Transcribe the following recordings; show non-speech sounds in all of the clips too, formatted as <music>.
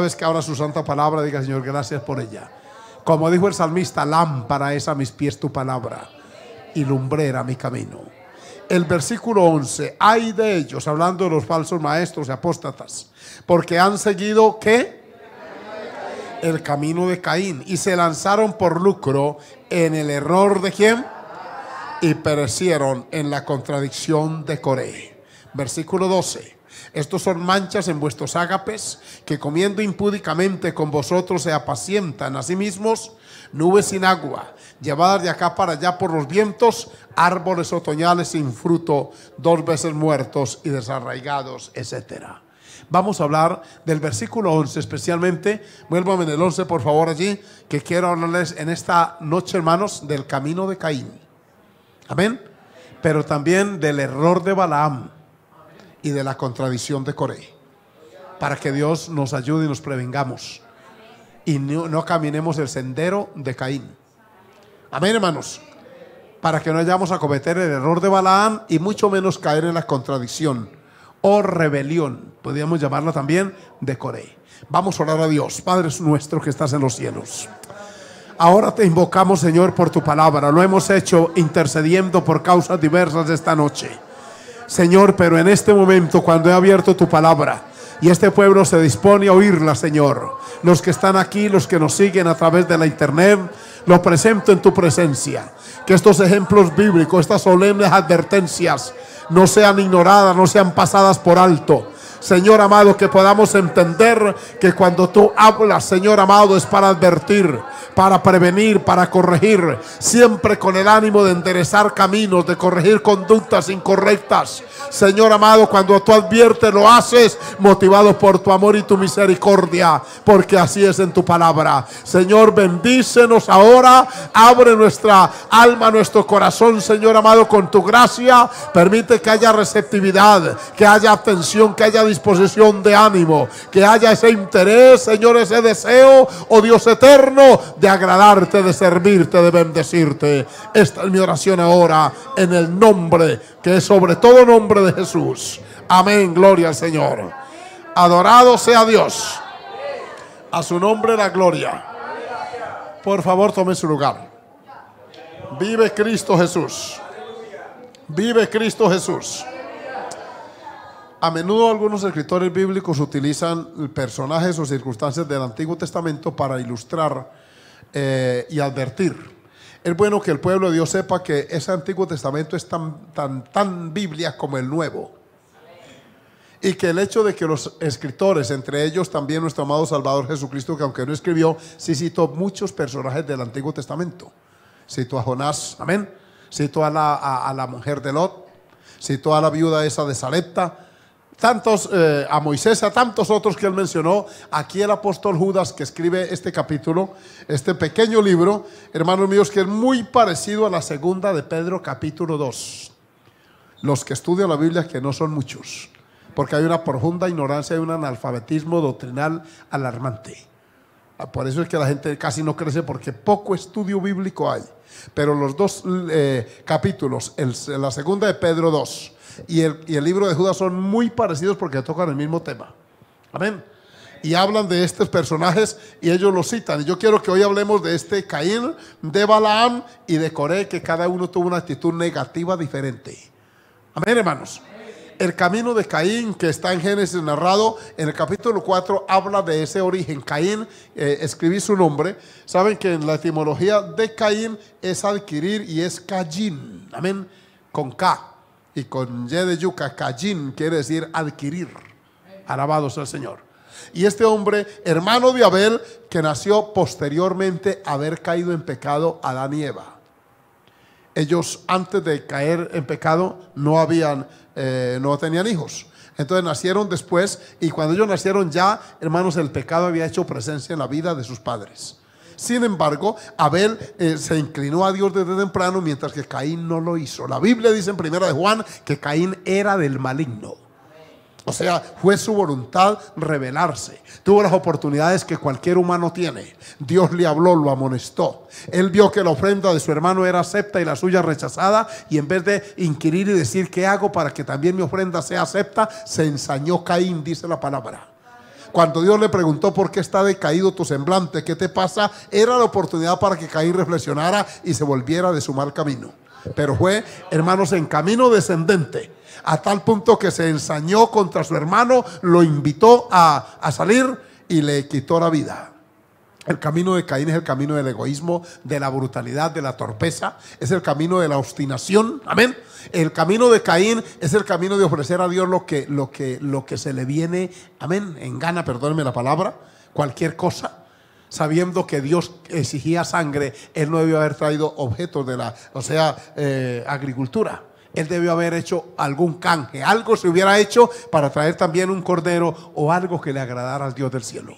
vez que ahora su santa palabra, diga Señor, gracias por ella. Como dijo el salmista, lámpara es a mis pies tu palabra y lumbrera mi camino. El versículo 11, hay de ellos, hablando de los falsos maestros y apóstatas, porque han seguido qué? El camino de Caín y se lanzaron por lucro en el error de quien Y perecieron en la contradicción de Coré. Versículo 12. Estos son manchas en vuestros ágapes, que comiendo impúdicamente con vosotros se apacientan a sí mismos, nubes sin agua, llevadas de acá para allá por los vientos, árboles otoñales sin fruto, dos veces muertos y desarraigados, etcétera vamos a hablar del versículo 11 especialmente. a en el 11, por favor, allí, que quiero hablarles en esta noche, hermanos, del camino de Caín. Amén. Pero también del error de Balaam y de la contradicción de Coré. Para que Dios nos ayude y nos prevengamos. Y no, caminemos el sendero de Caín. Amén, hermanos. Para que no vayamos a cometer el error de Balaam y mucho menos caer en la contradicción o rebelión, podríamos llamarla también, de Coré. Vamos a orar a Dios, Padre nuestro que estás en los cielos. Ahora te invocamos, Señor, por tu palabra. Lo hemos hecho intercediendo por causas diversas esta noche. Señor, pero en este momento, cuando he abierto tu palabra, y este pueblo se dispone a oírla, Señor. Los que están aquí, los que nos siguen a través de la internet, lo presento en tu presencia. Que estos ejemplos bíblicos, estas solemnes advertencias, no sean ignoradas, no sean pasadas por alto, Señor amado, que podamos entender que cuando tú hablas, Señor amado, es para advertir, para prevenir, para corregir, siempre con el ánimo de enderezar caminos, de corregir conductas incorrectas. Señor amado, cuando tú adviertes, lo haces motivado por tu amor y tu misericordia, porque así es en tu palabra. Señor, bendícenos ahora, abre nuestra alma, nuestro corazón, Señor amado, con tu gracia. Permite que haya receptividad, que haya atención, que haya disposición de ánimo, que haya ese interés, Señor, ese deseo, oh Dios eterno, de agradarte, de servirte, de bendecirte. Esta es mi oración ahora en el nombre que es sobre todo nombre de Jesús. Amén, gloria al Señor. Adorado sea Dios. A su nombre la gloria. Por favor, tome su lugar. Vive Cristo Jesús. Vive Cristo Jesús. A menudo algunos escritores bíblicos utilizan personajes o circunstancias del Antiguo Testamento para ilustrar eh, y advertir. Es bueno que el pueblo de Dios sepa que ese Antiguo Testamento es tan, tan, tan Biblia como el Nuevo. Y que el hecho de que los escritores, entre ellos también nuestro amado Salvador Jesucristo, que aunque no escribió, sí citó muchos personajes del Antiguo Testamento. Citó a Jonás, amén. Citó a la, mujer de Lot. Citó a la viuda esa de Sarepta tantos eh, a Moisés, a tantos otros que él mencionó. Aquí el apóstol Judas que escribe este capítulo, este pequeño libro, hermanos míos, que es muy parecido a la segunda de Pedro capítulo 2. Los que estudian la Biblia, que no son muchos, porque hay una profunda ignorancia y un analfabetismo doctrinal alarmante. Por eso es que la gente casi no crece porque poco estudio bíblico hay. Pero los dos eh, capítulos, la segunda de Pedro 2 y el, libro de Judas son muy parecidos porque tocan el mismo tema. Amén. Y hablan de estos personajes y ellos los citan. Y yo quiero que hoy hablemos de este Caín, de Balaam y de Coré, que cada uno tuvo una actitud negativa diferente. Amén, hermanos. El camino de Caín, que está en Génesis narrado, en el capítulo 4 habla de ese origen. Caín, eh, escribí su nombre. Saben que en la etimología de Caín es adquirir y es Caín. Amén. Con K. Y con Y de yuca, quiere decir adquirir. Alabado sea el Señor. Y este hombre, hermano de Abel, que nació posteriormente a haber caído en pecado Adán y Eva. Ellos antes de caer en pecado no habían, eh, no tenían hijos. Entonces nacieron después y cuando ellos nacieron ya, hermanos, el pecado había hecho presencia en la vida de sus padres. Sin embargo, Abel eh, se inclinó a Dios desde temprano, mientras que Caín no lo hizo. La Biblia dice en primera de Juan que Caín era del maligno. O sea, fue su voluntad revelarse. Tuvo las oportunidades que cualquier humano tiene. Dios le habló, lo amonestó. Él vio que la ofrenda de su hermano era acepta y la suya rechazada. Y en vez de inquirir y decir, ¿qué hago para que también mi ofrenda sea acepta? Se ensañó Caín, dice la palabra. Cuando Dios le preguntó por qué está decaído tu semblante, ¿qué te pasa? Era la oportunidad para que Caín reflexionara y se volviera de su mal camino. Pero fue, hermanos, en camino descendente, a tal punto que se ensañó contra su hermano, lo invitó a, a salir y le quitó la vida. El camino de Caín es el camino del egoísmo, de la brutalidad, de la torpeza, es el camino de la obstinación. Amén. El camino de Caín es el camino de ofrecer a Dios lo que, lo que, lo que se le viene, amén, en gana, perdónenme la palabra, cualquier cosa. Sabiendo que Dios exigía sangre, él no debió haber traído objetos de la, o sea, eh, agricultura él debió haber hecho algún canje, algo se hubiera hecho para traer también un cordero o algo que le agradara al Dios del cielo.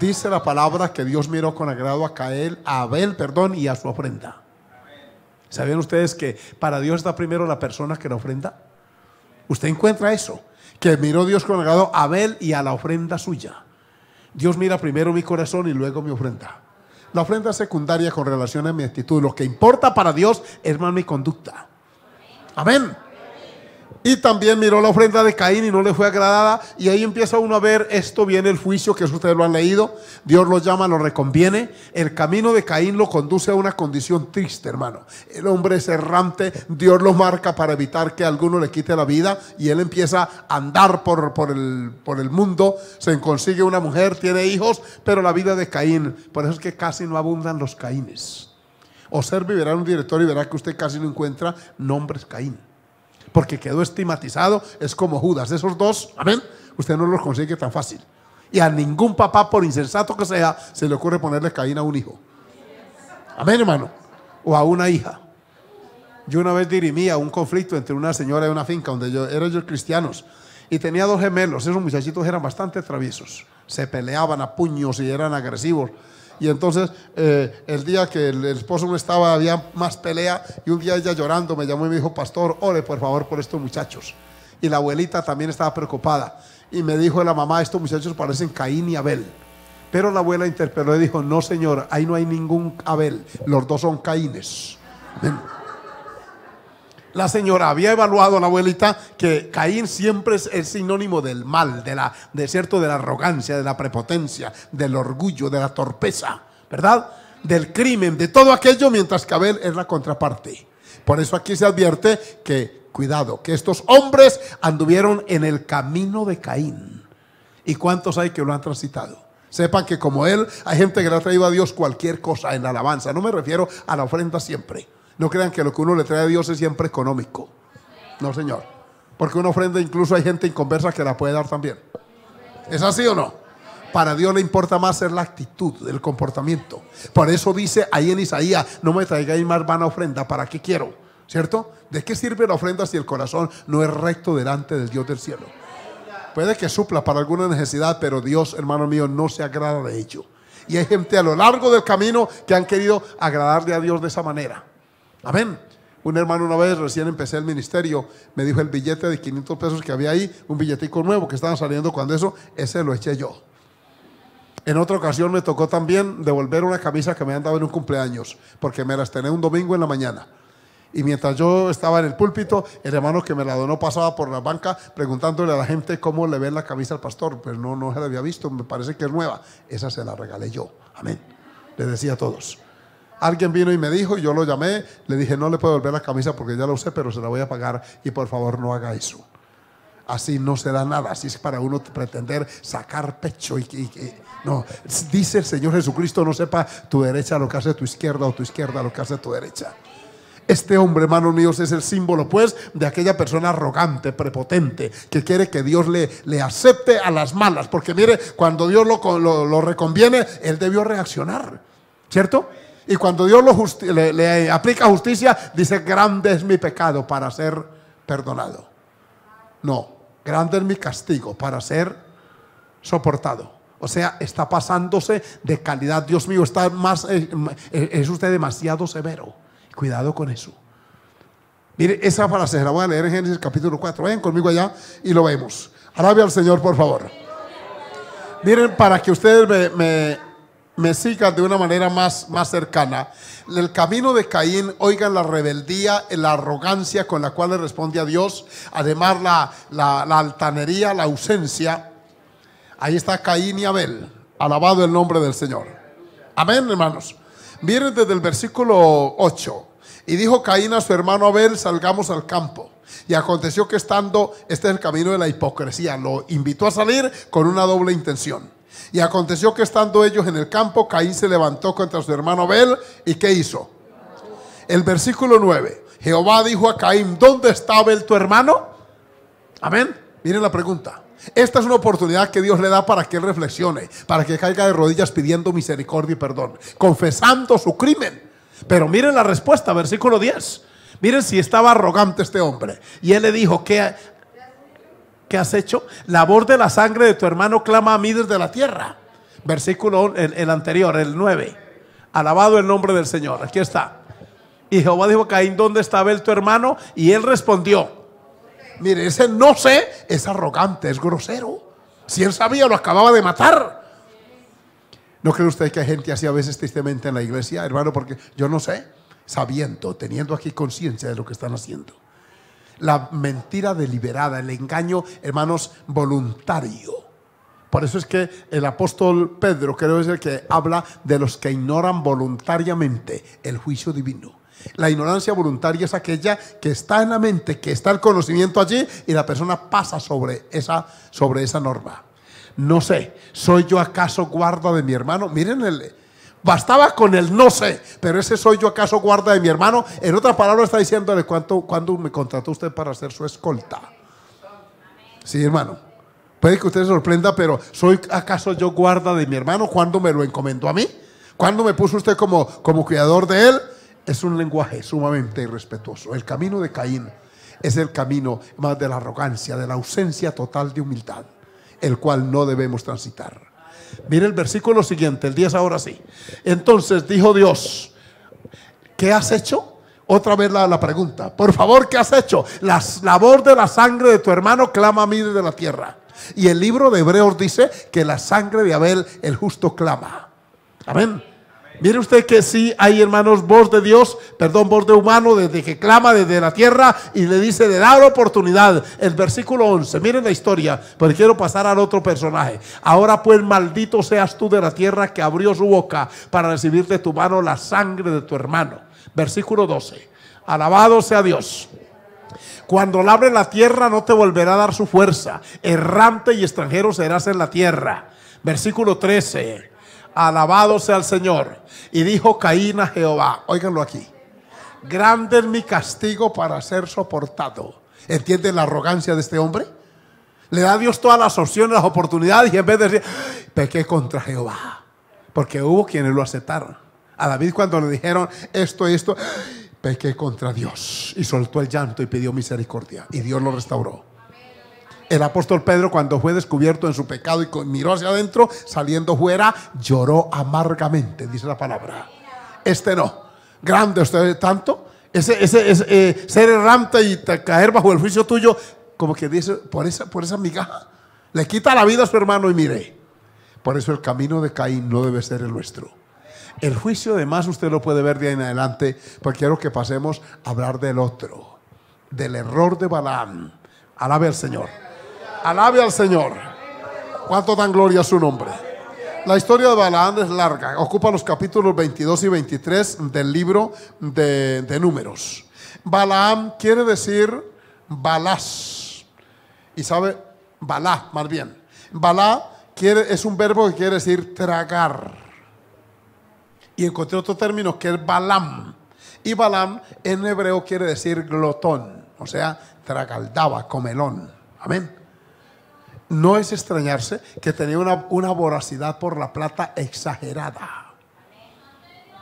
Dice la palabra que Dios miró con agrado a Cael, a Abel, perdón, y a su ofrenda. ¿Sabían ustedes que para Dios está primero la persona que la ofrenda? Usted encuentra eso, que miró Dios con agrado a Abel y a la ofrenda suya. Dios mira primero mi corazón y luego mi ofrenda. La ofrenda secundaria con relación a mi actitud. Lo que importa para Dios es más mi conducta. Amén. Y también miró la ofrenda de Caín y no le fue agradada. Y ahí empieza uno a ver, esto viene el juicio, que eso ustedes lo han leído. Dios lo llama, lo reconviene. El camino de Caín lo conduce a una condición triste, hermano. El hombre es errante, Dios lo marca para evitar que alguno le quite la vida. Y él empieza a andar por, por, el, por el mundo, se consigue una mujer, tiene hijos, pero la vida de Caín, por eso es que casi no abundan los Caínes. Observe y verá un director y verá que usted casi no encuentra nombres Caín porque quedó estigmatizado, es como Judas. Esos dos, amén, usted no los consigue tan fácil. Y a ningún papá, por insensato que sea, se le ocurre ponerle caína a un hijo. Amén, hermano. O a una hija. Yo una vez dirimía un conflicto entre una señora y una finca donde yo era yo cristianos y tenía dos gemelos. Esos muchachitos eran bastante traviesos. Se peleaban a puños y eran agresivos. Y entonces, eh, el día que el, esposo no estaba, había más pelea. Y un día ella llorando me llamó y me dijo, Pastor, ore por favor por estos muchachos. Y la abuelita también estaba preocupada. Y me dijo la mamá, estos muchachos parecen Caín y Abel. Pero la abuela interpeló y dijo, no señor, ahí no hay ningún Abel, los dos son Caínes. La señora había evaluado a la abuelita que Caín siempre es el sinónimo del mal, de la, cierto, de la arrogancia, de la prepotencia, del orgullo, de la torpeza, ¿verdad? Del crimen, de todo aquello, mientras que Abel es la contraparte. Por eso aquí se advierte que, cuidado, que estos hombres anduvieron en el camino de Caín. ¿Y cuántos hay que lo han transitado? Sepan que como él, hay gente que le ha traído a Dios cualquier cosa en alabanza. No me refiero a la ofrenda siempre no crean que lo que uno le trae a Dios es siempre económico. No, señor. Porque una ofrenda incluso hay gente inconversa que la puede dar también. ¿Es así o no? Para Dios le importa más ser la actitud, el comportamiento. Por eso dice ahí en Isaías, no me traigáis más vana ofrenda, ¿para qué quiero? ¿Cierto? ¿De qué sirve la ofrenda si el corazón no es recto delante del Dios del cielo? Puede que supla para alguna necesidad, pero Dios, hermano mío, no se agrada de ello. Y hay gente a lo largo del camino que han querido agradarle a Dios de esa manera. Amén. Un hermano una vez, recién empecé el ministerio, me dijo el billete de 500 pesos que había ahí, un billetico nuevo que estaba saliendo cuando eso, ese lo eché yo. En otra ocasión me tocó también devolver una camisa que me han dado en un cumpleaños, porque me las tenía un domingo en la mañana. Y mientras yo estaba en el púlpito, el hermano que me la donó pasaba por la banca preguntándole a la gente cómo le ven la camisa al pastor. Pues no, no se la había visto, me parece que es nueva. Esa se la regalé yo. Amén. le decía a todos. Alguien vino y me dijo, yo lo llamé, le dije, no le puedo volver la camisa porque ya lo usé, pero se la voy a pagar y por favor no haga eso. Así no se da nada, así es para uno pretender sacar pecho y, que no, dice el Señor Jesucristo, no sepa tu derecha lo que hace tu izquierda o tu izquierda lo que hace tu derecha. Este hombre, hermanos míos, es el símbolo, pues, de aquella persona arrogante, prepotente, que quiere que Dios le, le acepte a las malas. Porque mire, cuando Dios lo, lo reconviene, él debió reaccionar, ¿cierto? Y cuando Dios le, aplica justicia, dice, grande es mi pecado para ser perdonado. No, grande es mi castigo para ser soportado. O sea, está pasándose de calidad. Dios mío, está más, eh, eh, es usted demasiado severo. Cuidado con eso. Mire, esa frase la voy a leer en Génesis capítulo 4. Vayan conmigo allá y lo vemos. Alabia al Señor, por favor. Miren, para que ustedes me, me sigan de una manera más, más cercana. el camino de Caín, oigan la rebeldía, la arrogancia con la cual le responde a Dios, además la, altanería, la ausencia. Ahí está Caín y Abel, alabado el nombre del Señor. Amén, hermanos. viene desde el versículo 8. Y dijo Caín a su hermano Abel, salgamos al campo. Y aconteció que estando, este es el camino de la hipocresía, lo invitó a salir con una doble intención. Y aconteció que estando ellos en el campo, Caín se levantó contra su hermano Abel y ¿qué hizo? El versículo 9. Jehová dijo a Caín, ¿dónde está Abel tu hermano? Amén. Miren la pregunta. Esta es una oportunidad que Dios le da para que él reflexione, para que caiga de rodillas pidiendo misericordia y perdón, confesando su crimen. Pero miren la respuesta, versículo 10. Miren si estaba arrogante este hombre. Y él le dijo, que has hecho, labor de la sangre de tu hermano clama a mí desde la tierra. Versículo el, anterior, el 9. Alabado el nombre del Señor. Aquí está. Y Jehová dijo a Caín, ¿dónde estaba el tu hermano? Y él respondió. Mire, ese no sé es arrogante, es grosero. Si él sabía, lo acababa de matar. ¿No cree usted que hay gente así a veces tristemente en la iglesia, hermano? Porque yo no sé, sabiendo, teniendo aquí conciencia de lo que están haciendo la mentira deliberada, el engaño, hermanos, voluntario. Por eso es que el apóstol Pedro creo es el que habla de los que ignoran voluntariamente el juicio divino. La ignorancia voluntaria es aquella que está en la mente, que está el conocimiento allí y la persona pasa sobre esa, sobre esa norma. No sé, ¿soy yo acaso guarda de mi hermano? Miren el, Bastaba con el no sé, pero ese soy yo acaso guarda de mi hermano. En otra palabra está diciéndole cuánto, cuándo me contrató usted para ser su escolta. Sí, hermano. Puede que usted se sorprenda, pero ¿soy acaso yo guarda de mi hermano? ¿Cuándo me lo encomendó a mí? ¿Cuándo me puso usted como, como cuidador de él? Es un lenguaje sumamente irrespetuoso. El camino de Caín es el camino más de la arrogancia, de la ausencia total de humildad, el cual no debemos transitar. Mire el versículo siguiente, el 10 ahora sí. Entonces dijo Dios, ¿qué has hecho? Otra vez la, pregunta, por favor, ¿qué has hecho? La labor de la sangre de tu hermano clama a mí desde la tierra. Y el libro de Hebreos dice que la sangre de Abel, el justo, clama. Amén. Mire usted que sí hay, hermanos, voz de Dios, perdón, voz de humano, desde que clama desde la tierra y le dice de dar oportunidad. El versículo 11, miren la historia, pero quiero pasar al otro personaje. Ahora pues maldito seas tú de la tierra que abrió su boca para recibir de tu mano la sangre de tu hermano. Versículo 12, alabado sea Dios. Cuando la abre la tierra no te volverá a dar su fuerza. Errante y extranjero serás en la tierra. Versículo 13. Alabado sea el Señor. Y dijo Caín a Jehová, óiganlo aquí, grande es mi castigo para ser soportado. ¿Entienden la arrogancia de este hombre? Le da a Dios todas las opciones, las oportunidades y en vez de decir, pequé contra Jehová. Porque hubo quienes lo aceptaron. A David cuando le dijeron esto y esto, pequé contra Dios. Y soltó el llanto y pidió misericordia. Y Dios lo restauró. El apóstol Pedro cuando fue descubierto en su pecado y miró hacia adentro, saliendo fuera, lloró amargamente, dice la palabra. Este no. Grande usted tanto. Ese, ese, eh, ser errante y caer bajo el juicio tuyo, como que dice, por esa, por esa migaja, le quita la vida a su hermano y mire. Por eso el camino de Caín no debe ser el nuestro. El juicio de más usted lo puede ver de ahí en adelante, porque quiero que pasemos a hablar del otro, del error de Balaam. Alabe al Señor. Alabe al Señor. ¿Cuánto dan gloria a su nombre? La historia de Balaam es larga, ocupa los capítulos 22 y 23 del libro de, números. Balaam quiere decir balas Y sabe, balas más bien. Bala quiere, es un verbo que quiere decir tragar. Y encontré otro término que es Balam. Y Balam en hebreo quiere decir glotón, o sea, tragaldaba, comelón. Amén no es extrañarse que tenía una, voracidad por la plata exagerada.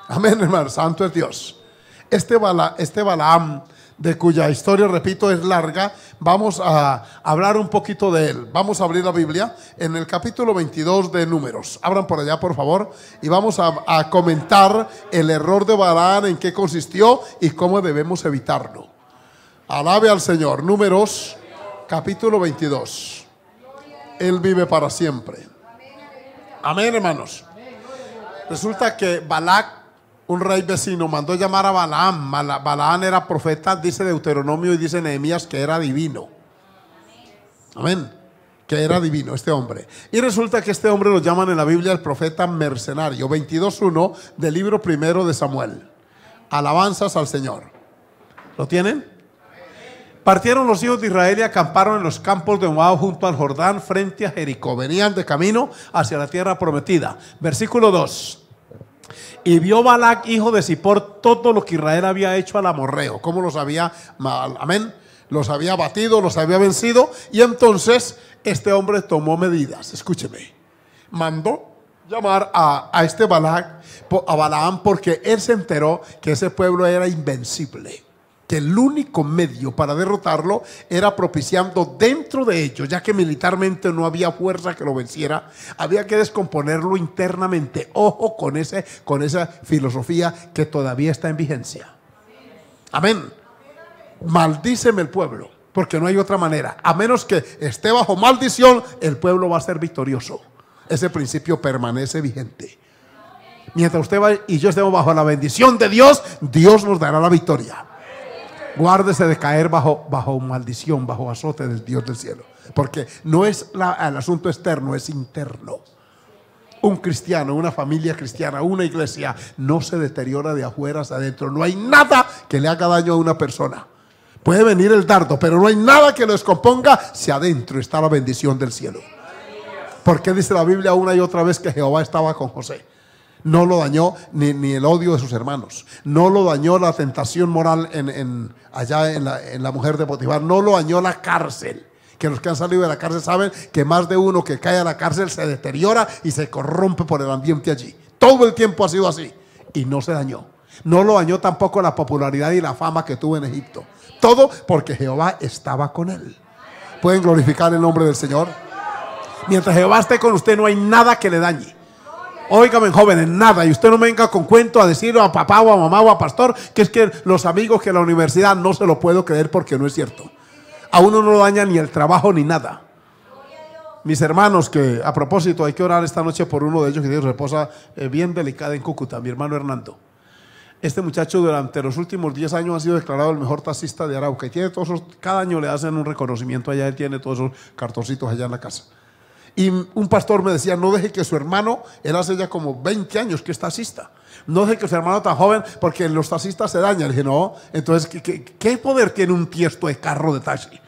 Amén, hermano. Santo es Dios. Este, este Balaam, de cuya historia, repito, es larga, vamos a hablar un poquito de él. Vamos a abrir la Biblia en el capítulo 22 de Números. Abran por allá, por favor, y vamos a, a comentar el error de Balaam, en qué consistió y cómo debemos evitarlo. Alabe al Señor. Números, capítulo 22. Él vive para siempre. Amén, hermanos. Resulta que Balac un rey vecino mandó llamar a Balaam. Balaam era profeta, dice Deuteronomio y dice Nehemías que era divino. Amén. Que era divino este hombre. Y resulta que este hombre lo llaman en la Biblia el profeta mercenario. 22.1 del libro primero de Samuel. Alabanzas al Señor. ¿Lo tienen? Partieron los hijos de Israel y acamparon en los campos de Moab junto al Jordán frente a Jericó. Venían de camino hacia la tierra prometida. Versículo 2. Y vio Balac, hijo de Zippor, todo lo que Israel había hecho al amorreo, cómo los había, amén, los había batido, los había vencido. Y entonces este hombre tomó medidas. Escúcheme, mandó llamar a, a este Balac, a Balaam, porque él se enteró que ese pueblo era invencible el único medio para derrotarlo era propiciando dentro de ellos, ya que militarmente no había fuerza que lo venciera, había que descomponerlo internamente. Ojo con, ese, con esa filosofía que todavía está en vigencia. Amén. Maldíceme el pueblo, porque no hay otra manera. A menos que esté bajo maldición, el pueblo va a ser victorioso. Ese principio permanece vigente. Mientras usted va y yo estemos bajo la bendición de Dios, Dios nos dará la victoria. Guárdese de caer bajo, bajo maldición, bajo azote del Dios del cielo. Porque no es el asunto externo, es interno. Un cristiano, una familia cristiana, una iglesia no se deteriora de afuera hacia adentro. No hay nada que le haga daño a una persona. Puede venir el dardo, pero no hay nada que lo descomponga si adentro está la bendición del cielo. Porque dice la Biblia una y otra vez que Jehová estaba con José. No lo dañó ni, el odio de sus hermanos. No lo dañó la tentación moral en, allá en la, en la mujer de Potifar. No lo dañó la cárcel. Que los que han salido de la cárcel saben que más de uno que cae a la cárcel se deteriora y se corrompe por el ambiente allí. Todo el tiempo ha sido así. Y no se dañó. No lo dañó tampoco la popularidad y la fama que tuvo en Egipto. Todo porque Jehová estaba con él. ¿Pueden glorificar el nombre del Señor? Mientras Jehová esté con usted no hay nada que le dañe. Óigame, jóvenes, nada. Y usted no venga con cuento a decirlo a papá o a mamá o a pastor que es que los amigos que la universidad no se lo puedo creer porque no es cierto. A uno no lo daña ni el trabajo ni nada. Mis hermanos, que a propósito hay que orar esta noche por uno de ellos que tiene su esposa eh, bien delicada en Cúcuta, mi hermano Hernando. Este muchacho durante los últimos 10 años ha sido declarado el mejor taxista de Arauca y tiene todos esos, cada año le hacen un reconocimiento allá, él tiene todos esos cartoncitos allá en la casa. Y un pastor me decía, no deje que su hermano, él hace ya como 20 años que es taxista, no deje que su hermano tan joven, porque los taxistas se dañan. Le dije, no, entonces, ¿qué, poder tiene un tiesto de carro de taxi?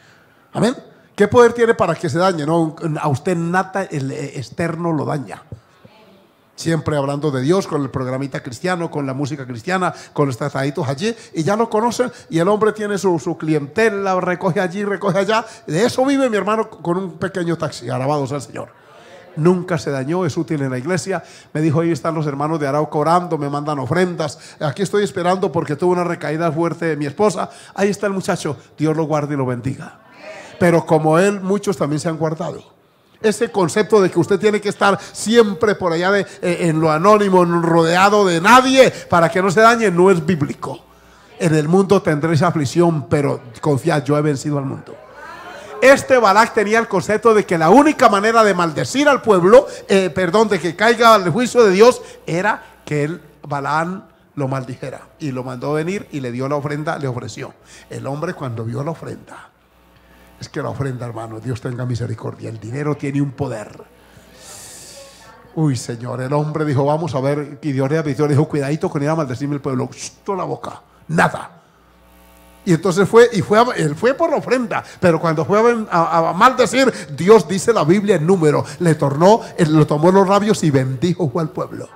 Amén. ¿Qué poder tiene para que se dañe? No, a usted nada, el eh, externo lo daña siempre hablando de Dios, con el programita cristiano, con la música cristiana, con los trazaditos allí, y ya lo conocen, y el hombre tiene su, su clientela, recoge allí, recoge allá, de eso vive mi hermano con un pequeño taxi, alabados al Señor. Nunca se dañó, es útil en la iglesia. Me dijo, ahí están los hermanos de Arauco orando, me mandan ofrendas. Aquí estoy esperando porque tuve una recaída fuerte de mi esposa. Ahí está el muchacho, Dios lo guarde y lo bendiga. Pero como él, muchos también se han guardado ese concepto de que usted tiene que estar siempre por allá de, eh, en lo anónimo, rodeado de nadie, para que no se dañe, no es bíblico. En el mundo tendréis aflicción, pero confiad, yo he vencido al mundo. Este Balak tenía el concepto de que la única manera de maldecir al pueblo, eh, perdón, de que caiga al juicio de Dios, era que el balán lo maldijera. Y lo mandó venir y le dio la ofrenda, le ofreció. El hombre cuando vio la ofrenda, es que la ofrenda, hermano, Dios tenga misericordia. El dinero tiene un poder. Uy, Señor, el hombre dijo, vamos a ver. Y Dios le dijo, cuidadito con ir a maldecirme el pueblo. Toda la boca, nada. Y entonces fue, y fue, él fue por la ofrenda, pero cuando fue a, maldecir, Dios dice la Biblia en número, le tornó, le tomó los rabios y bendijo al pueblo.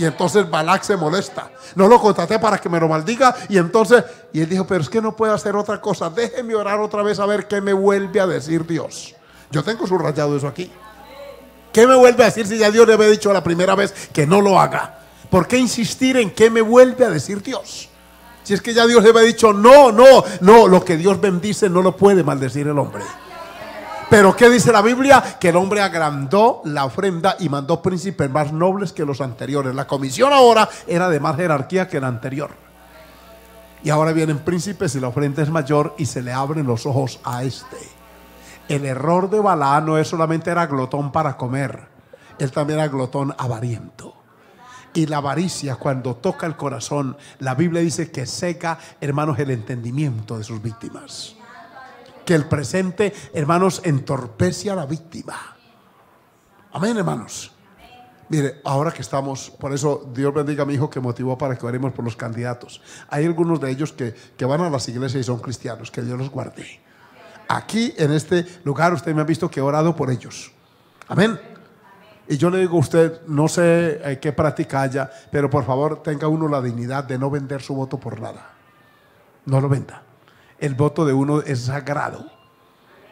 Y entonces Balak se molesta. No lo contraté para que me lo maldiga. Y entonces, y él dijo, pero es que no puedo hacer otra cosa. Déjeme orar otra vez a ver qué me vuelve a decir Dios. Yo tengo subrayado eso aquí. ¿Qué me vuelve a decir si ya Dios le había dicho la primera vez que no lo haga? ¿Por qué insistir en qué me vuelve a decir Dios? Si es que ya Dios le había dicho, no, no, no, lo que Dios bendice no lo puede maldecir el hombre. Pero ¿qué dice la Biblia? Que el hombre agrandó la ofrenda y mandó príncipes más nobles que los anteriores. La comisión ahora era de más jerarquía que la anterior. Y ahora vienen príncipes y la ofrenda es mayor y se le abren los ojos a este. El error de Balá no es solamente era glotón para comer, él también era glotón avariento. Y la avaricia cuando toca el corazón, la Biblia dice que seca, hermanos, el entendimiento de sus víctimas que el presente, hermanos, entorpece a la víctima. Amén, hermanos. Mire, ahora que estamos, por eso Dios bendiga a mi hijo que motivó para que oremos por los candidatos. Hay algunos de ellos que, van a las iglesias y son cristianos, que yo los guarde. Aquí en este lugar usted me ha visto que he orado por ellos. Amén. Y yo le digo a usted, no sé eh, qué práctica haya, pero por favor tenga uno la dignidad de no vender su voto por nada. No lo venda el voto de uno es sagrado.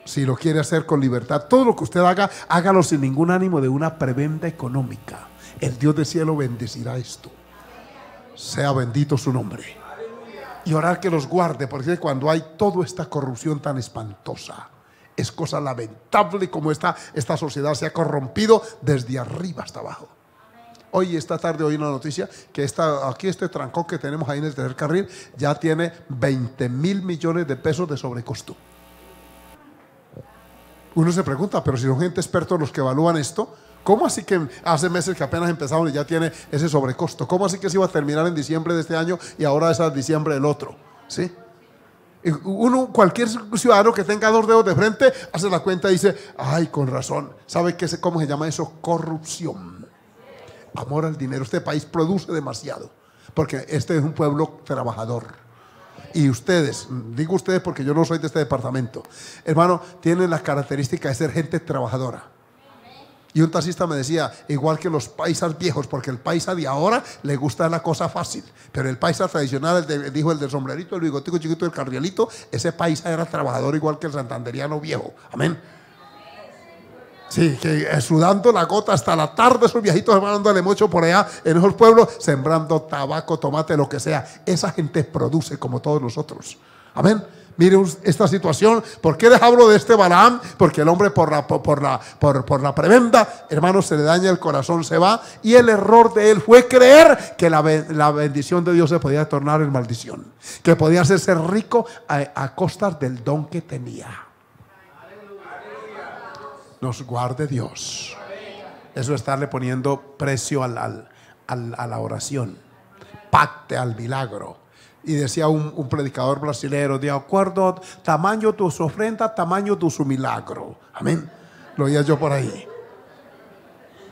Si lo quiere hacer con libertad, todo lo que usted haga, hágalo sin ningún ánimo de una prebenda económica. El Dios del cielo bendecirá esto. Sea bendito su nombre. Y orar que los guarde, porque cuando hay toda esta corrupción tan espantosa, es cosa lamentable como esta, esta sociedad se ha corrompido desde arriba hasta abajo hoy, esta tarde, hoy una noticia, que aquí este trancón que tenemos ahí en el tercer carril ya tiene 20 mil millones de pesos de sobrecosto. Uno se pregunta, pero si son gente experta los que evalúan esto, ¿Cómo así que hace meses que apenas empezaron y ya tiene ese sobrecosto? ¿Cómo así que se iba a terminar en diciembre de este año y ahora es a diciembre del otro? ¿Sí? Uno, cualquier ciudadano que tenga dos dedos de frente, hace la cuenta y dice, ay, con razón. ¿Sabe qué, cómo se llama eso? Corrupción amor al dinero. Este país produce demasiado, porque este es un pueblo trabajador. Y ustedes, digo ustedes porque yo no soy de este departamento, hermano, tienen la característica de ser gente trabajadora. Y un taxista me decía, igual que los paisas viejos, porque el paisa de ahora le gusta la cosa fácil, pero el paisa tradicional, el dijo el del sombrerito, el bigotico chiquito, el carrielito, ese paisa era trabajador igual que el santanderiano viejo. Amén. Sí, que eh, sudando la gota hasta la tarde, esos viejitos hermanos mucho por allá, en esos pueblos, sembrando tabaco, tomate, lo que sea. Esa gente produce como todos nosotros. Amén. Miren esta situación. ¿Por qué les hablo de este Balaam? Porque el hombre por la, por, la, por, la prebenda, hermano, se le daña el corazón, se va. Y el error de él fue creer que la, bendición de Dios se podía tornar en maldición. Que podía hacerse rico a, a del don que tenía nos guarde Dios. Eso es estarle poniendo precio a la oración, pacte al milagro. Y decía un, predicador brasilero, de acuerdo, tamaño tu ofrenda, tamaño de su milagro. Amén. Lo oía yo por ahí.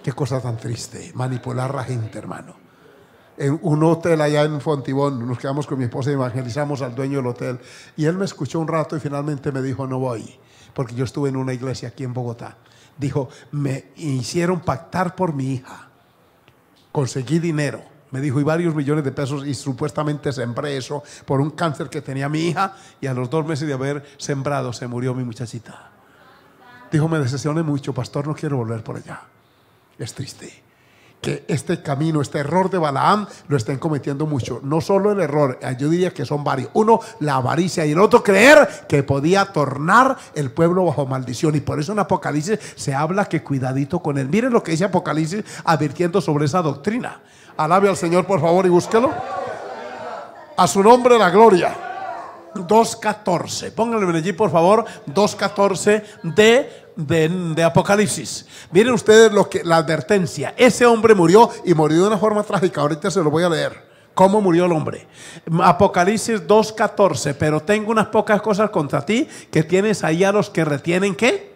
Qué cosa tan triste, manipular a la gente, hermano en un hotel allá en Fontibón, nos quedamos con mi esposa y evangelizamos al dueño del hotel. Y él me escuchó un rato y finalmente me dijo, no voy, porque yo estuve en una iglesia aquí en Bogotá. Dijo, me hicieron pactar por mi hija, conseguí dinero. Me dijo, y varios millones de pesos, y supuestamente sembré eso por un cáncer que tenía mi hija, y a los dos meses de haber sembrado se murió mi muchachita. Dijo, me decepcioné mucho, pastor, no quiero volver por allá. Es triste que este camino, este error de Balaam, lo estén cometiendo mucho. No solo el error, eh, yo diría que son varios. Uno, la avaricia y el otro, creer que podía tornar el pueblo bajo maldición. Y por eso en Apocalipsis se habla que cuidadito con él. Miren lo que dice Apocalipsis advirtiendo sobre esa doctrina. Alabe al Señor, por favor, y búsquelo. A su nombre la gloria. 2.14. Pónganle allí, por favor, 2.14 de de, Apocalipsis. Miren ustedes lo que, la advertencia. Ese hombre murió y murió de una forma trágica. Ahorita se lo voy a leer. ¿Cómo murió el hombre? Apocalipsis 2.14. Pero tengo unas pocas cosas contra ti que tienes ahí a los que retienen qué?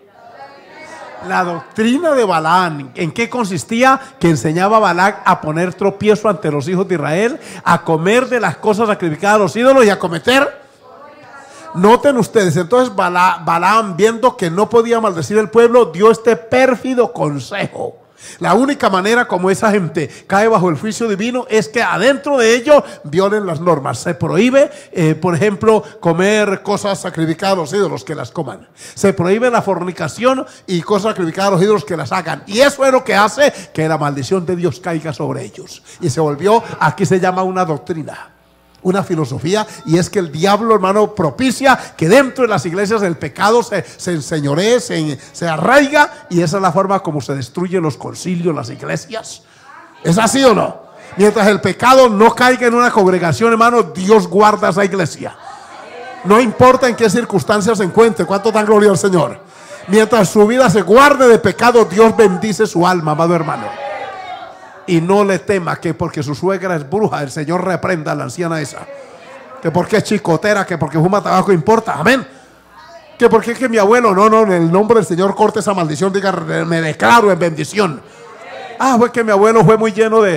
La doctrina de Balaam ¿en qué consistía? Que enseñaba a Balac a poner tropiezo ante los hijos de Israel, a comer de las cosas sacrificadas a los ídolos y a cometer Noten ustedes, entonces Balaam, viendo que no podía maldecir el pueblo, dio este pérfido consejo. La única manera como esa gente cae bajo el juicio divino es que adentro de ellos violen las normas. Se prohíbe, eh, por ejemplo, comer cosas sacrificadas a los ídolos que las coman. Se prohíbe la fornicación y cosas sacrificadas a los ídolos que las hagan. Y eso es lo que hace que la maldición de Dios caiga sobre ellos. Y se volvió, aquí se llama una doctrina una filosofía y es que el diablo, hermano, propicia que dentro de las iglesias el pecado se, se enseñoree, se, arraiga y esa es la forma como se destruyen los concilios, las iglesias. ¿Es así o no? Mientras el pecado no caiga en una congregación, hermano, Dios guarda esa iglesia. No importa en qué circunstancias se encuentre, cuánto tan gloria al Señor. Mientras su vida se guarde de pecado, Dios bendice su alma, amado hermano y no le tema que porque su suegra es bruja, el Señor reprenda a la anciana esa. Que porque es chicotera, que porque fuma tabaco, importa. Amén. Que porque es que mi abuelo, no, no, en el nombre del Señor corte esa maldición, diga, me declaro en bendición. Ah, fue que mi abuelo fue muy lleno de,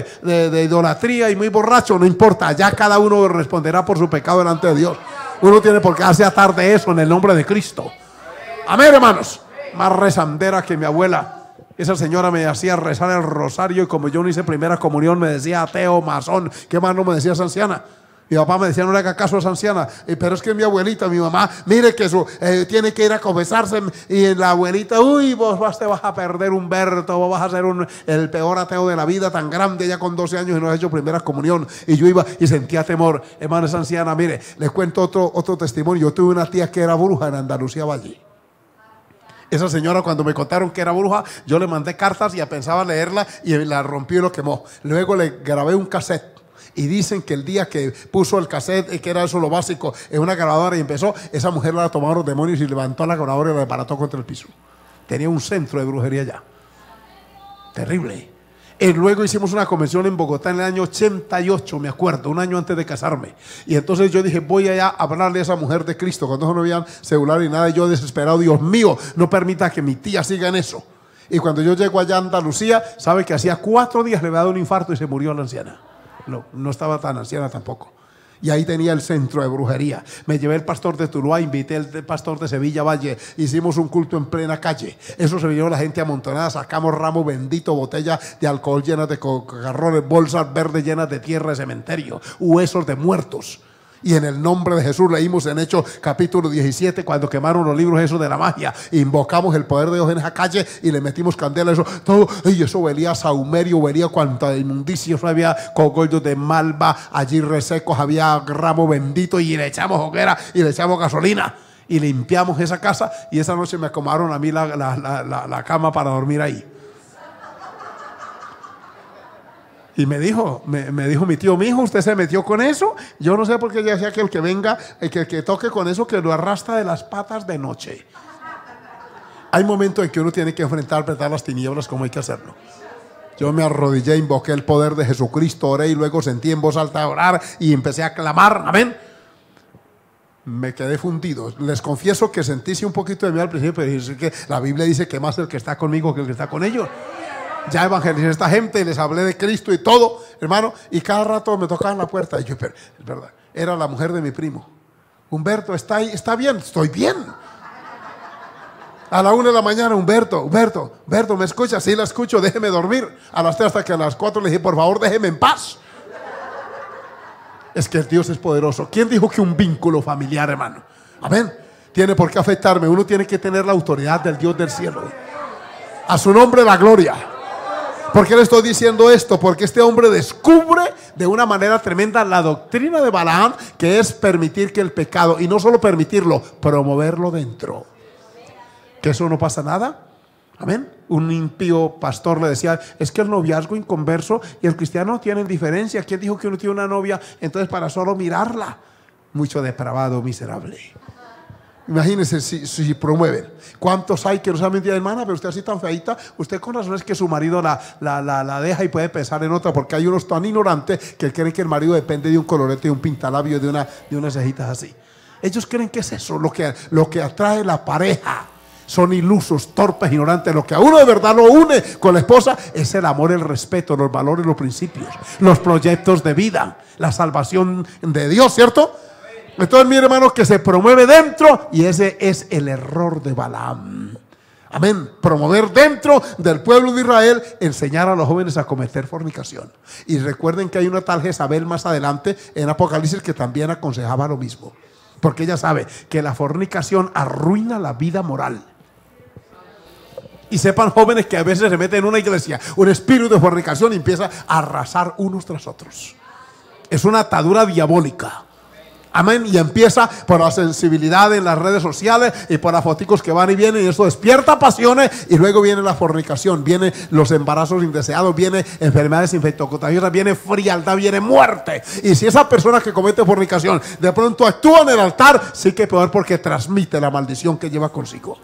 idolatría y muy borracho, no importa, ya cada uno responderá por su pecado delante de Dios. Uno tiene por qué hacer tarde eso en el nombre de Cristo. Amén, hermanos. Más rezandera que mi abuela. Esa señora me hacía rezar el rosario y como yo no hice primera comunión me decía ateo, masón. ¿Qué más no me decía esa anciana? Mi papá me decía, no le haga caso a esa anciana. pero es que mi abuelita, mi mamá, mire que eh, tiene que ir a confesarse. Y la abuelita, uy, vos vas, a perder, Humberto, vos vas a ser un, el peor ateo de la vida, tan grande, ya con 12 años y no has hecho primera comunión. Y yo iba y sentía temor. Hermano, esa anciana, mire, les cuento otro, otro testimonio. Yo tuve una tía que era bruja en Andalucía Valle. Esa señora cuando me contaron que era bruja, yo le mandé cartas y ya pensaba leerla y la rompí y lo quemó. Luego le grabé un cassette. Y dicen que el día que puso el cassette, eh, que era eso lo básico, en una grabadora y empezó, esa mujer la tomaron los demonios y levantó la grabadora y la reparó contra el piso. Tenía un centro de brujería allá. Terrible y eh, luego hicimos una convención en Bogotá en el año 88, me acuerdo, un año antes de casarme. Y entonces yo dije, voy allá a hablarle a esa mujer de Cristo. Cuando no había celular ni nada, yo desesperado, Dios mío, no permita que mi tía siga en eso. Y cuando yo llego allá a Andalucía, sabe que hacía cuatro días le había dado un infarto y se murió la anciana. No, no estaba tan anciana tampoco y ahí tenía el centro de brujería. Me llevé el pastor de Tuluá, invité al pastor de Sevilla Valle, hicimos un culto en plena calle. Eso se vino la gente amontonada, sacamos ramo bendito, botellas de alcohol llenas de carrones, bolsas verdes llenas de tierra de cementerio, huesos de muertos. Y en el nombre de Jesús leímos en Hechos capítulo 17 cuando quemaron los libros esos de la magia. Invocamos el poder de Dios en esa calle y le metimos candela eso. Todo, y eso velía a saumerio, velía cuanta inmundicia. había cogollos de malva allí resecos, había ramo bendito y le echamos hoguera y le echamos gasolina. Y limpiamos esa casa y esa noche me acomodaron a mí la cama para dormir ahí. Y me dijo, me, dijo mi tío, mi hijo, usted se metió con eso. Yo no sé por qué yo decía que el que venga, el que, toque con eso, que lo arrastra de las patas de noche. Hay momentos en que uno tiene que enfrentar, apretar las tinieblas como hay que hacerlo. Yo me arrodillé, invoqué el poder de Jesucristo, oré y luego sentí en voz alta a orar y empecé a clamar, amén. Me quedé fundido. Les confieso que sentí un poquito de miedo al principio, pero que la Biblia dice que más el que está conmigo que el que está con ellos. Ya evangelicé a esta gente, y les hablé de Cristo y todo, hermano. Y cada rato me tocaban la puerta. Y yo, es verdad, era la mujer de mi primo. Humberto, ¿está ahí? ¿Está bien? Estoy bien. A la una de la mañana, Humberto, Humberto, Humberto, ¿me escucha? Sí, la escucho, déjeme dormir. A las tres hasta que a las cuatro le dije, por favor, déjeme en paz. Es que el Dios es poderoso. ¿Quién dijo que un vínculo familiar, hermano? Amén. Tiene por qué afectarme. Uno tiene que tener la autoridad del Dios del cielo. A su nombre la gloria. ¿Por qué le estoy diciendo esto? Porque este hombre descubre de una manera tremenda la doctrina de Balaam, que es permitir que el pecado, y no solo permitirlo, promoverlo dentro. Que eso no pasa nada. Amén. Un impío pastor le decía, es que el noviazgo inconverso y el cristiano tienen diferencia. ¿Quién dijo que uno tiene una novia? Entonces para solo mirarla, mucho depravado, miserable. Imagínense si, promueven. ¿Cuántos hay que no saben hermana? Pero usted así tan feita, usted con razón es que su marido la, la, la, la, deja y puede pensar en otra, porque hay unos tan ignorantes que creen que el marido depende de un colorete, de un pintalabio, de, una, de unas cejitas así. Ellos creen que es eso lo que, lo que atrae la pareja. Son ilusos, torpes, ignorantes. Lo que a uno de verdad lo une con la esposa es el amor, el respeto, los valores, los principios, los proyectos de vida, la salvación de Dios, ¿cierto? Entonces, mi hermano, que se promueve dentro y ese es el error de Balaam. Amén. Promover dentro del pueblo de Israel, enseñar a los jóvenes a cometer fornicación. Y recuerden que hay una tal Jezabel más adelante en Apocalipsis que también aconsejaba lo mismo. Porque ella sabe que la fornicación arruina la vida moral. Y sepan jóvenes que a veces se mete en una iglesia, un espíritu de fornicación y empieza a arrasar unos tras otros. Es una atadura diabólica Amén. Y empieza por la sensibilidad en las redes sociales y por los que van y vienen. Y eso despierta pasiones. Y luego viene la fornicación, vienen los embarazos indeseados, viene enfermedades infectocontagiosas, viene frialdad, viene muerte. Y si esa persona que comete fornicación de pronto actúa en el altar, sí que peor porque transmite la maldición que lleva consigo.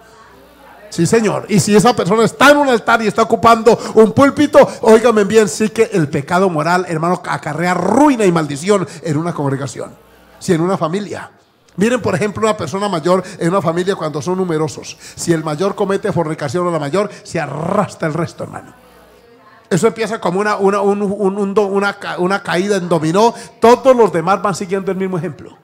Sí, señor. Y si esa persona está en un altar y está ocupando un púlpito, óigame bien, sí que el pecado moral, hermano, acarrea ruina y maldición en una congregación si en una familia. Miren, por ejemplo, una persona mayor en una familia cuando son numerosos. Si el mayor comete fornicación o la mayor, se arrastra el resto, hermano. Eso empieza como una, una, una, caída en dominó. Todos los demás van siguiendo el mismo ejemplo.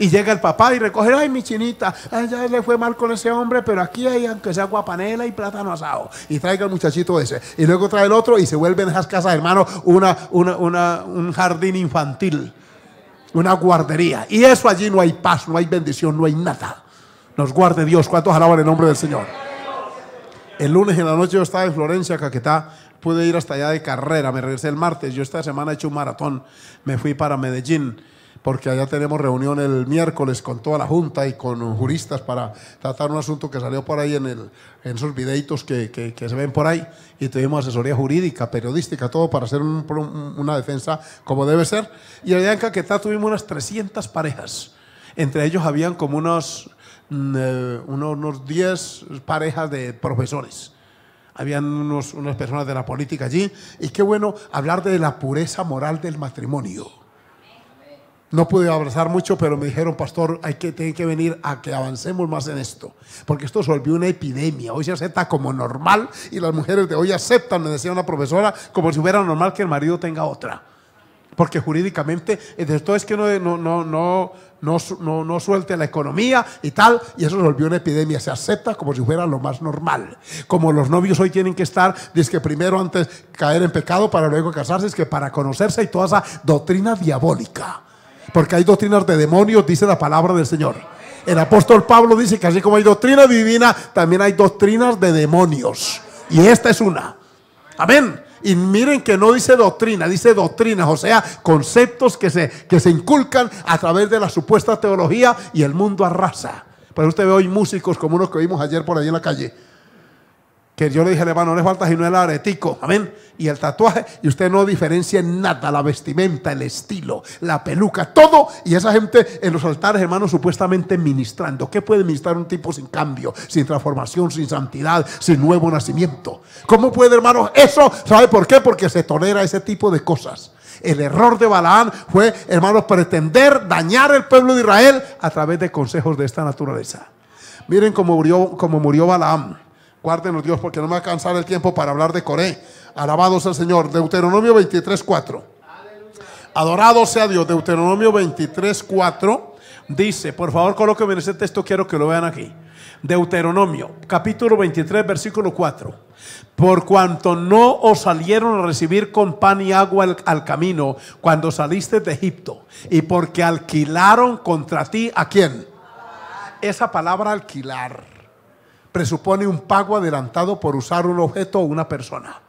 Y llega el papá y recoge, ay, mi chinita, ay, ya le fue mal con ese hombre, pero aquí hay aunque sea guapanela y plátano asado. Y traiga el muchachito ese. Y luego trae el otro y se vuelven esas casas, hermano, una, un jardín infantil una guardería. Y eso allí no hay paz, no hay bendición, no hay nada. Nos guarde Dios. ¿Cuántos alaban el nombre del Señor? El lunes en la noche yo estaba en Florencia, Caquetá. Pude ir hasta allá de carrera. Me regresé el martes. Yo esta semana he hecho un maratón. Me fui para Medellín porque allá tenemos reunión el miércoles con toda la Junta y con juristas para tratar un asunto que salió por ahí en, el, en esos videitos que, se ven por ahí. Y tuvimos asesoría jurídica, periodística, todo para hacer una defensa como debe ser. Y allá en Caquetá tuvimos unas 300 parejas. Entre ellos habían como unos, mm, eh, unos, 10 parejas de profesores habían unas personas de la política allí, y qué bueno hablar de la pureza moral del matrimonio. No pude abrazar mucho, pero me dijeron, pastor, hay que, tiene que venir a que avancemos más en esto, porque esto se volvió una epidemia. Hoy se acepta como normal y las mujeres de hoy aceptan, me decía una profesora, como si fuera normal que el marido tenga otra. Porque jurídicamente, eh, esto es que no, no, no, no, no, suelte la economía y tal, y eso se volvió una epidemia. Se acepta como si fuera lo más normal. Como los novios hoy tienen que estar, es que primero antes caer en pecado para luego casarse, es que para conocerse y toda esa doctrina diabólica. Porque hay doctrinas de demonios, dice la palabra del Señor. El apóstol Pablo dice que así como hay doctrina divina, también hay doctrinas de demonios. Y esta es una. Amén. Y miren que no dice doctrina, dice doctrinas, o sea, conceptos que se, que se inculcan a través de la supuesta teología y el mundo arrasa. Pero usted ve hoy músicos como unos que vimos ayer por ahí en la calle que yo le dije al hermano, no le falta sino el aretico, amén, y el tatuaje, y usted no diferencia en nada, la vestimenta, el estilo, la peluca, todo, y esa gente en los altares, hermano, supuestamente ministrando. ¿Qué puede ministrar un tipo sin cambio, sin transformación, sin santidad, sin nuevo nacimiento? ¿Cómo puede, hermano, eso? ¿Sabe por qué? Porque se tolera ese tipo de cosas. El error de Balaán fue, hermanos, pretender dañar el pueblo de Israel a través de consejos de esta naturaleza. Miren cómo murió, cómo murió Balaam. Guárdenos Dios porque no me va a cansar el tiempo para hablar de Coré. alabados al el Señor. Deuteronomio 23, 4. Adorado sea Dios. Deuteronomio 23, 4 dice, por favor colóquenme en ese texto, quiero que lo vean aquí. Deuteronomio, capítulo 23, versículo 4. Por cuanto no os salieron a recibir con pan y agua al, camino cuando saliste de Egipto, y porque alquilaron contra ti a quién. Esa palabra alquilar presupone un pago adelantado por usar un objeto o una persona.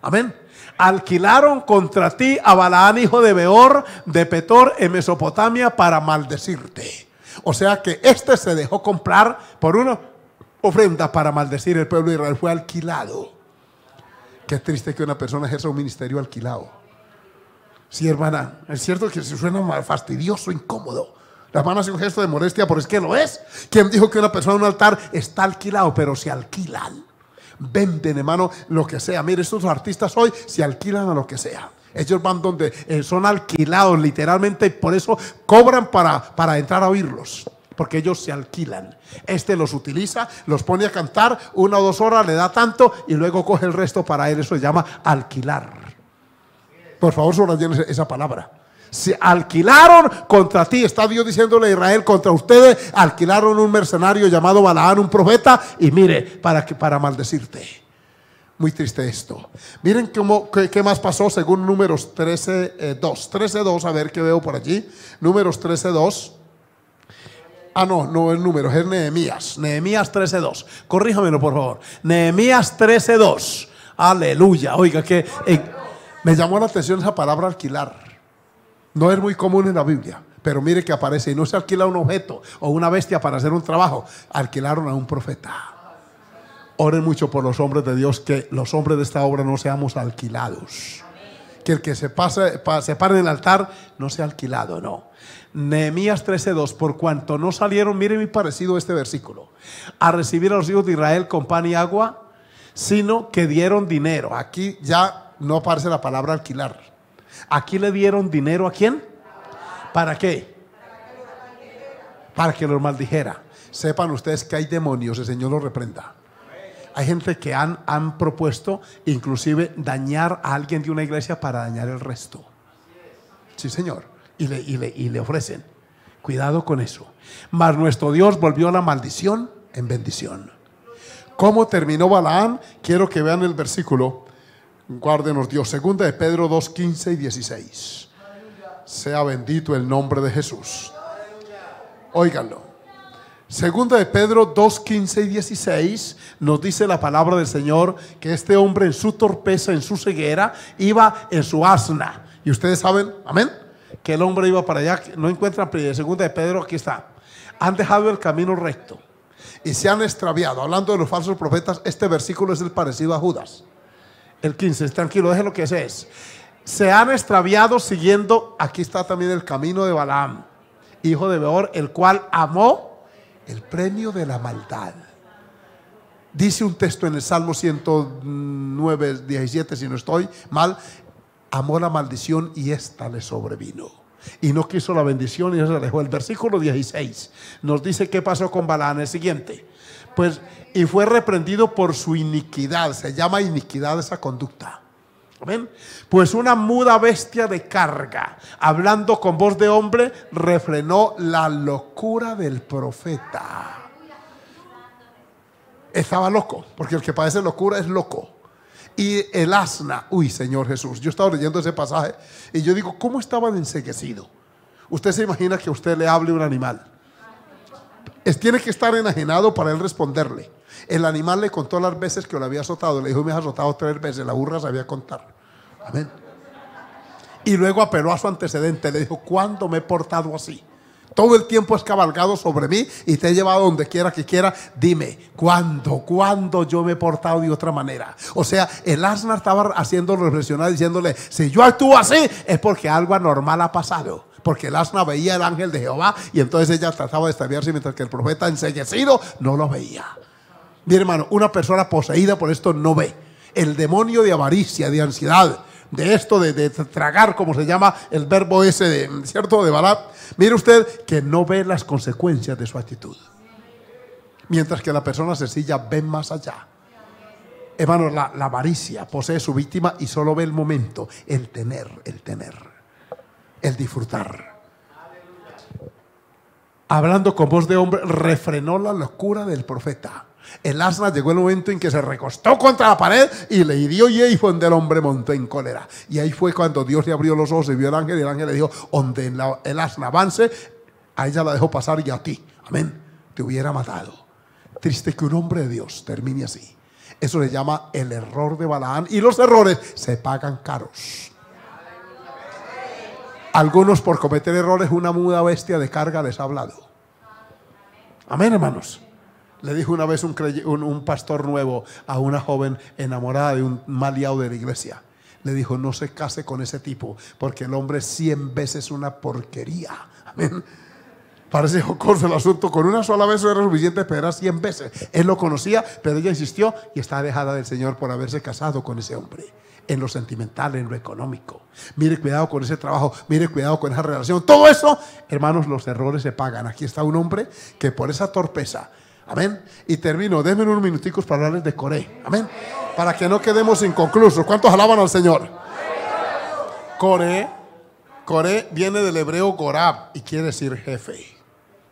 Amén. Alquilaron contra ti a Balaán, hijo de Beor, de Petor, en Mesopotamia, para maldecirte. O sea que este se dejó comprar por una ofrenda para maldecir el pueblo de Israel. Fue alquilado. Qué triste que una persona ejerza un ministerio alquilado. Sí, hermana, es cierto que se suena fastidioso, incómodo, la mano hace un gesto de molestia, pero es que lo es. ¿Quién dijo que una persona en un altar está alquilado? Pero se alquilan. Venden, hermano, lo que sea. Mire, estos artistas hoy se alquilan a lo que sea. Ellos van donde eh, son alquilados literalmente y por eso cobran para, para entrar a oírlos porque ellos se alquilan. Este los utiliza, los pone a cantar una o dos horas, le da tanto y luego coge el resto para él. Eso se llama alquilar. Por favor, subrayen esa palabra se alquilaron contra ti. Está Dios diciéndole a Israel, contra ustedes alquilaron un mercenario llamado Balaán, un profeta, y mire, para, para maldecirte. Muy triste esto. Miren cómo, qué, más pasó según números 13.2. 13 2 a ver qué veo por allí. Números 13.2. Ah, no, no es números, es Nehemías. Nehemías 13.2. Corríjamelo, por favor. Nehemías 13.2. Aleluya. Oiga, que eh, me llamó la atención esa palabra alquilar. No es muy común en la Biblia, pero mire que aparece. Y no se alquila un objeto o una bestia para hacer un trabajo. Alquilaron a un profeta. Oren mucho por los hombres de Dios, que los hombres de esta obra no seamos alquilados. Que el que se, pase, se pare en el altar no sea alquilado, no. Nehemías 13:2, por cuanto no salieron, Mire mi parecido este versículo, a recibir a los hijos de Israel con pan y agua, sino que dieron dinero. Aquí ya no aparece la palabra alquilar. Aquí le dieron dinero a quién? ¿Para qué? Para que lo maldijera. Sepan ustedes que hay demonios, el Señor los reprenda. Hay gente que han, han propuesto inclusive dañar a alguien de una iglesia para dañar el resto. Sí, Señor. Y le, y le, y le ofrecen. Cuidado con eso. Mas nuestro Dios volvió la maldición en bendición. ¿Cómo terminó Balaam? Quiero que vean el versículo Guárdenos Dios. Segunda de Pedro 2, 15 y 16. Sea bendito el nombre de Jesús. Óiganlo. Segunda de Pedro 2, 15 y 16 nos dice la palabra del Señor que este hombre en su torpeza, en su ceguera, iba en su asna. Y ustedes saben, amén, que el hombre iba para allá, no encuentran segunda de Pedro, aquí está. Han dejado el camino recto y se han extraviado. Hablando de los falsos profetas, este versículo es el parecido a Judas. El 15, tranquilo, déjelo que es. Se han extraviado siguiendo, aquí está también el camino de Balaam, hijo de Beor, el cual amó el premio de la maldad. Dice un texto en el Salmo 109, 17, si no estoy mal, amó la maldición y ésta le sobrevino y no quiso la bendición y se alejó. El versículo 16 nos dice qué pasó con Balaam, el siguiente. Pues, y fue reprendido por su iniquidad. Se llama iniquidad esa conducta. Pues una muda bestia de carga, hablando con voz de hombre, refrenó la locura del profeta. Estaba loco, porque el que padece locura es loco. Y el asna, uy Señor Jesús, yo estaba leyendo ese pasaje y yo digo, ¿cómo estaban enseguecidos? Usted se imagina que usted le hable un animal es, tiene que estar enajenado para él responderle. El animal le contó las veces que lo había azotado. Le dijo, me has azotado tres veces. La burra sabía contar. Amén. Y luego apeló a su antecedente. Le dijo, ¿cuándo me he portado así? Todo el tiempo has cabalgado sobre mí y te he llevado donde quiera que quiera. Dime, ¿cuándo, cuándo yo me he portado de otra manera? O sea, el asna estaba haciendo reflexionar diciéndole, si yo actúo así es porque algo anormal ha pasado porque el asna veía el ángel de Jehová y entonces ella trataba de estallarse mientras que el profeta enseguecido no lo veía. Mi hermano, una persona poseída por esto no ve. El demonio de avaricia, de ansiedad, de esto de, tragar, como se llama el verbo ese, ¿cierto? De Balab, Mire usted que no ve las consecuencias de su actitud. Mientras que la persona sencilla ve más allá. Hermano, la, la avaricia posee su víctima y solo ve el momento, el tener, el tener el disfrutar. Hablando con voz de hombre, refrenó la locura del profeta. El asna llegó el momento en que se recostó contra la pared y le hirió y ahí fue donde el hombre montó en cólera. Y ahí fue cuando Dios le abrió los ojos y vio al ángel y el ángel le dijo, donde el asna avance, a ella la dejó pasar y a ti, amén, te hubiera matado. Triste que un hombre de Dios termine así. Eso se llama el error de Balaán y los errores se pagan caros. Algunos por cometer errores, una muda bestia de carga les ha hablado. Amén, hermanos. Le dijo una vez un, pastor nuevo a una joven enamorada de un liado de la iglesia. Le dijo, no se case con ese tipo, porque el hombre cien veces una porquería. Amén. Parece jocoso el asunto. Con una sola vez era suficiente, pero era cien veces. Él lo conocía, pero ella insistió y está dejada del Señor por haberse casado con ese hombre en lo sentimental, en lo económico. Mire cuidado con ese trabajo, mire cuidado con esa relación. Todo eso, hermanos, los errores se pagan. Aquí está un hombre que por esa torpeza, amén. Y termino, déjenme unos minuticos para hablarles de Coré, amén. Para que no quedemos inconclusos. ¿Cuántos alaban al Señor? Coré, Coré viene del hebreo Gorab y quiere decir jefe.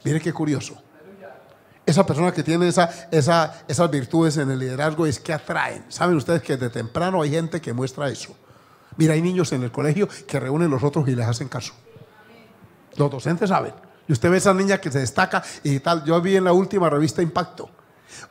Mire qué curioso esa persona que tiene esa, esa, esas virtudes en el liderazgo es que atraen. Saben ustedes que de temprano hay gente que muestra eso. Mira, hay niños en el colegio que reúnen los otros y les hacen caso. Los docentes saben. Y usted ve a esa niña que se destaca y tal. Yo vi en la última revista Impacto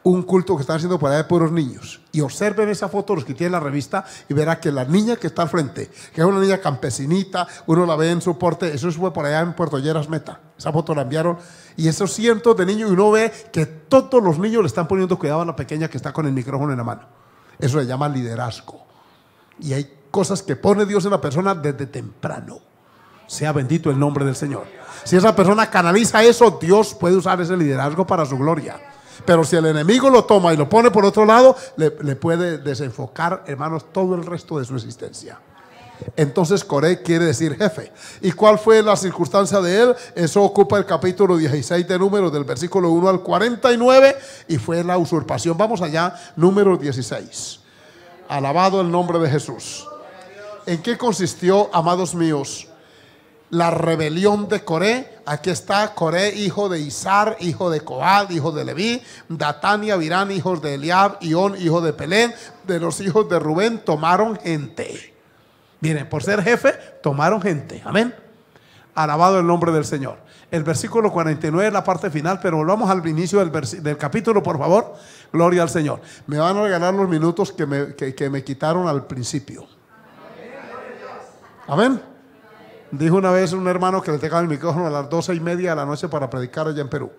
un culto que están haciendo para de puros niños. Y observen esa foto los que tienen la revista y verá que la niña que está al frente, que es una niña campesinita, uno la ve en su porte, eso fue por allá en Puerto Lleras Meta. Esa foto la enviaron y esos cientos de niños y uno ve que todos los niños le están poniendo cuidado a la pequeña que está con el micrófono en la mano. Eso se llama liderazgo. Y hay cosas que pone Dios en la persona desde temprano. Sea bendito el nombre del Señor. Si esa persona canaliza eso, Dios puede usar ese liderazgo para su gloria. Pero si el enemigo lo toma y lo pone por otro lado, le, puede desenfocar, hermanos, todo el resto de su existencia. Entonces Coré quiere decir jefe. ¿Y cuál fue la circunstancia de él? Eso ocupa el capítulo 16 de Números, del versículo 1 al 49, y fue la usurpación. Vamos allá, número 16. Alabado el nombre de Jesús. ¿En qué consistió, amados míos, la rebelión de Coré. Aquí está Coré, hijo de Izar, hijo de Coad, hijo de Leví, Datania, Virán, hijo hijos de Eliab, Ión, hijo de Pelén, de los hijos de Rubén, tomaron gente. Miren, por ser jefe, tomaron gente. Amén. Alabado el nombre del Señor. El versículo 49 es la parte final, pero volvamos al inicio del, capítulo, por favor. Gloria al Señor. Me van a regalar los minutos que me, que me quitaron al principio. Amén. Dijo una vez un hermano que le entregaban el micrófono a las doce y media de la noche para predicar allá en Perú.